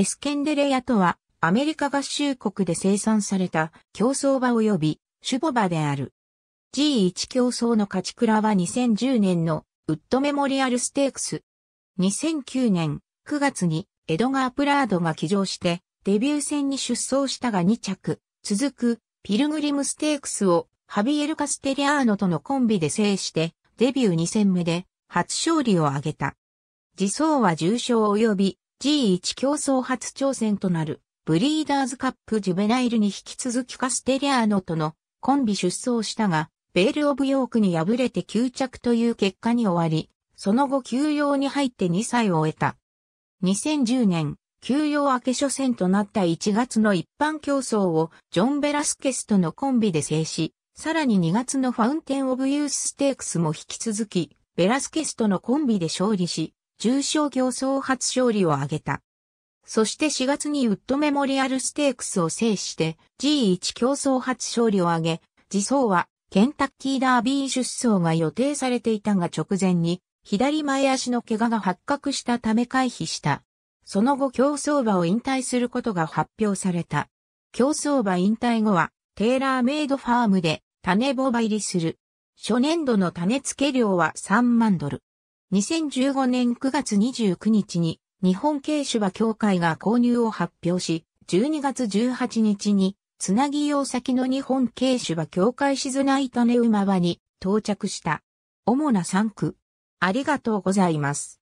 エスケンデレヤとは、アメリカ合衆国で生産された競争場及び種母場である。G1 競争の勝ち倉は2010年のウッドメモリアルステークス。2009年9月にエドガー・プラードが騎乗してデビュー戦に出走したが2着、続くピルグリムステークスをハビエル・カステリアーノとのコンビで制してデビュー2戦目で初勝利を挙げた。自走は重傷及び G1 競争初挑戦となるブリーダーズカップジュベナイルに引き続きカステリアーノとのコンビ出走したが、ベール・オブ・ヨークに敗れて9着という結果に終わり、その後休養に入って2歳を終えた。2010年、休養明け初戦となった1月の一般競争をジョン・ベラスケスとのコンビで制し、さらに2月のファウンテン・オブ・ユース・ステークスも引き続き、ベラスケスとのコンビで勝利し、重賞競争初勝利を挙げた。そして4月にウッドメモリアルステークスを制して G1 競争初勝利を挙げ、次走はケンタッキーダービー出走が予定されていたが直前に左前足の怪我が発覚したため回避した。その後競走馬を引退することが発表された。競走馬引退後はテーラーメイドファームで種ボバ入りする。初年度の種付け料は3万ドル。2015年9月29日に日本軽手馬協会が購入を発表し、12月18日につなぎ用先の日本軽手馬協会静内種馬場に到着した。主な3区。ありがとうございます。